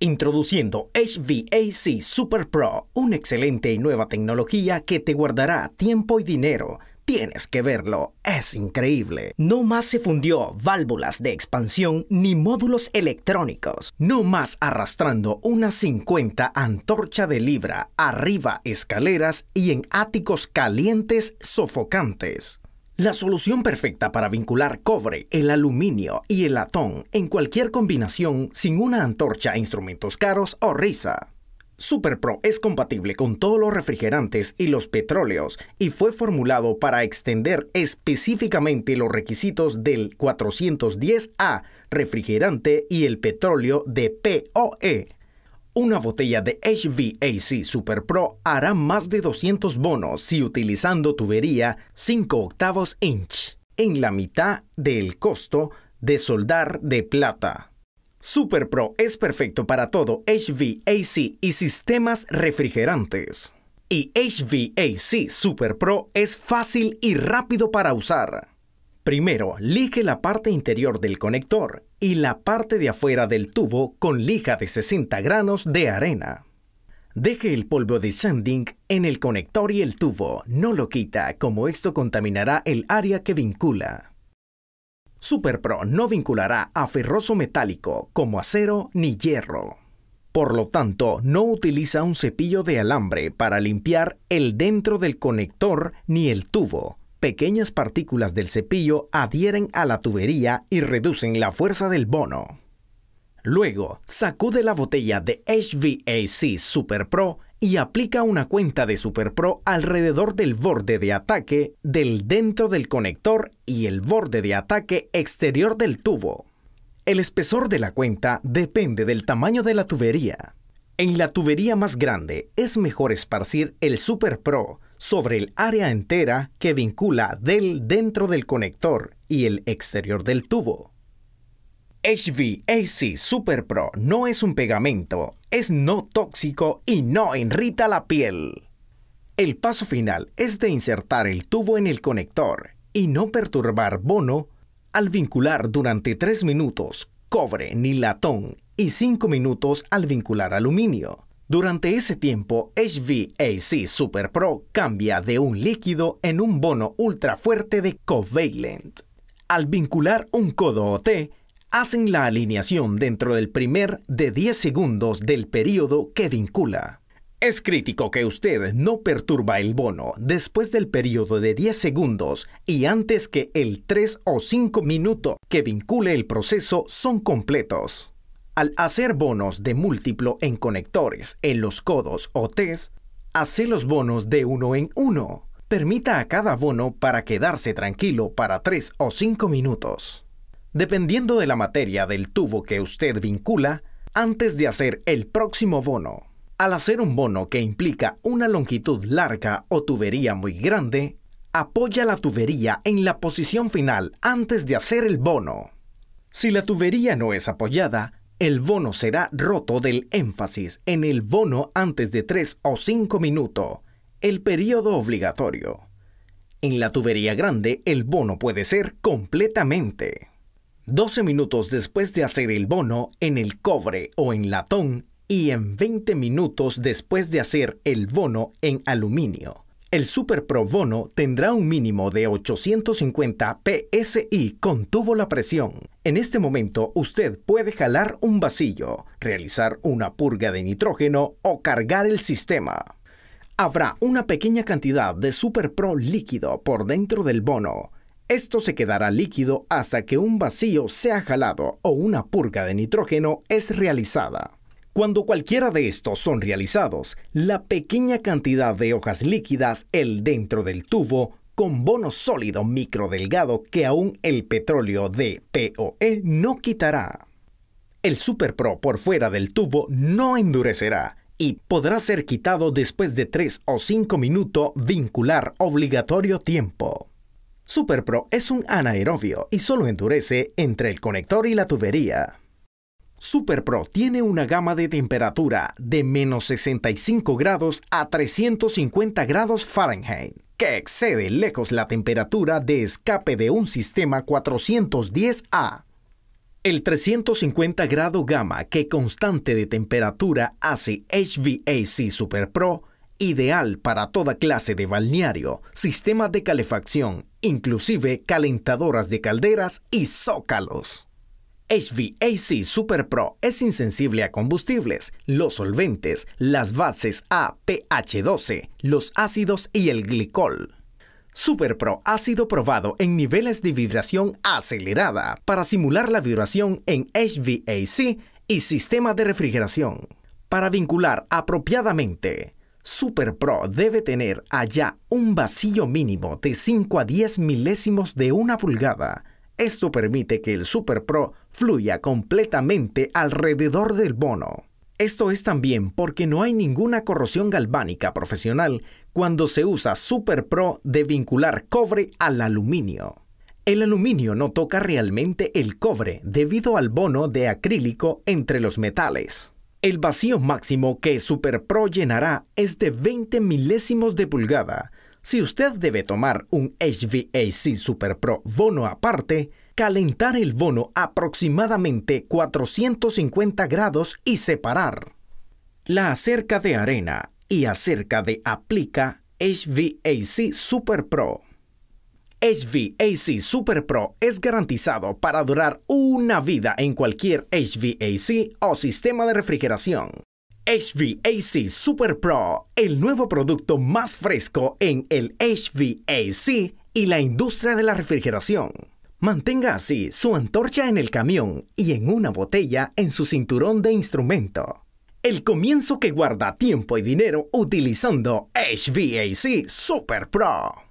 Introduciendo HVAC Super Pro, una excelente y nueva tecnología que te guardará tiempo y dinero. Tienes que verlo, es increíble. No más se fundió válvulas de expansión ni módulos electrónicos. No más arrastrando una 50 antorcha de libra, arriba escaleras y en áticos calientes sofocantes. La solución perfecta para vincular cobre, el aluminio y el latón en cualquier combinación sin una antorcha, e instrumentos caros o risa. SuperPro es compatible con todos los refrigerantes y los petróleos y fue formulado para extender específicamente los requisitos del 410A refrigerante y el petróleo de POE. Una botella de HVAC Super Pro hará más de 200 bonos si utilizando tubería 5 octavos inch, en la mitad del costo de soldar de plata. Super Pro es perfecto para todo HVAC y sistemas refrigerantes. Y HVAC Super Pro es fácil y rápido para usar. Primero, lije la parte interior del conector y la parte de afuera del tubo con lija de 60 granos de arena. Deje el polvo de sanding en el conector y el tubo, no lo quita, como esto contaminará el área que vincula. Super Pro no vinculará a ferroso metálico como acero ni hierro. Por lo tanto, no utiliza un cepillo de alambre para limpiar el dentro del conector ni el tubo, pequeñas partículas del cepillo adhieren a la tubería y reducen la fuerza del bono. Luego, sacude la botella de HVAC Super Pro y aplica una cuenta de Super Pro alrededor del borde de ataque del dentro del conector y el borde de ataque exterior del tubo. El espesor de la cuenta depende del tamaño de la tubería. En la tubería más grande es mejor esparcir el Super Pro sobre el área entera que vincula del dentro del conector y el exterior del tubo. HVAC Super Pro no es un pegamento, es no tóxico y no irrita la piel. El paso final es de insertar el tubo en el conector y no perturbar bono al vincular durante 3 minutos cobre ni latón y 5 minutos al vincular aluminio. Durante ese tiempo, HVAC Super Pro cambia de un líquido en un bono ultrafuerte de covalent. Al vincular un codo OT, hacen la alineación dentro del primer de 10 segundos del periodo que vincula. Es crítico que usted no perturba el bono después del periodo de 10 segundos y antes que el 3 o 5 minutos que vincule el proceso son completos. Al hacer bonos de múltiplo en conectores en los codos o test, hace los bonos de uno en uno. Permita a cada bono para quedarse tranquilo para 3 o 5 minutos. Dependiendo de la materia del tubo que usted vincula, antes de hacer el próximo bono. Al hacer un bono que implica una longitud larga o tubería muy grande, apoya la tubería en la posición final antes de hacer el bono. Si la tubería no es apoyada, el bono será roto del énfasis en el bono antes de 3 o 5 minutos, el periodo obligatorio. En la tubería grande el bono puede ser completamente. 12 minutos después de hacer el bono en el cobre o en latón y en 20 minutos después de hacer el bono en aluminio. El Super Pro Bono tendrá un mínimo de 850 PSI con tubo la presión. En este momento usted puede jalar un vacío, realizar una purga de nitrógeno o cargar el sistema. Habrá una pequeña cantidad de Super Pro líquido por dentro del bono. Esto se quedará líquido hasta que un vacío sea jalado o una purga de nitrógeno es realizada. Cuando cualquiera de estos son realizados, la pequeña cantidad de hojas líquidas, el dentro del tubo, con bono sólido microdelgado que aún el petróleo de POE no quitará. El Super Pro por fuera del tubo no endurecerá y podrá ser quitado después de 3 o 5 minutos vincular obligatorio tiempo. Super Pro es un anaerobio y solo endurece entre el conector y la tubería. Super Pro tiene una gama de temperatura de menos 65 grados a 350 grados Fahrenheit, que excede lejos la temperatura de escape de un sistema 410A. El 350 grado gama que constante de temperatura hace HVAC Super Pro ideal para toda clase de balneario, sistemas de calefacción, inclusive calentadoras de calderas y zócalos. HVAC Super Pro es insensible a combustibles, los solventes, las bases a pH12, los ácidos y el glicol. Super Pro ha sido probado en niveles de vibración acelerada para simular la vibración en HVAC y sistema de refrigeración. Para vincular apropiadamente, Super Pro debe tener allá un vacío mínimo de 5 a 10 milésimos de una pulgada esto permite que el Super Pro fluya completamente alrededor del bono. Esto es también porque no hay ninguna corrosión galvánica profesional cuando se usa Super Pro de vincular cobre al aluminio. El aluminio no toca realmente el cobre debido al bono de acrílico entre los metales. El vacío máximo que Super Pro llenará es de 20 milésimos de pulgada, si usted debe tomar un HVAC Super Pro bono aparte, calentar el bono aproximadamente 450 grados y separar. La acerca de arena y acerca de aplica HVAC Super Pro. HVAC Super Pro es garantizado para durar una vida en cualquier HVAC o sistema de refrigeración. HVAC Super Pro, el nuevo producto más fresco en el HVAC y la industria de la refrigeración. Mantenga así su antorcha en el camión y en una botella en su cinturón de instrumento. El comienzo que guarda tiempo y dinero utilizando HVAC Super Pro.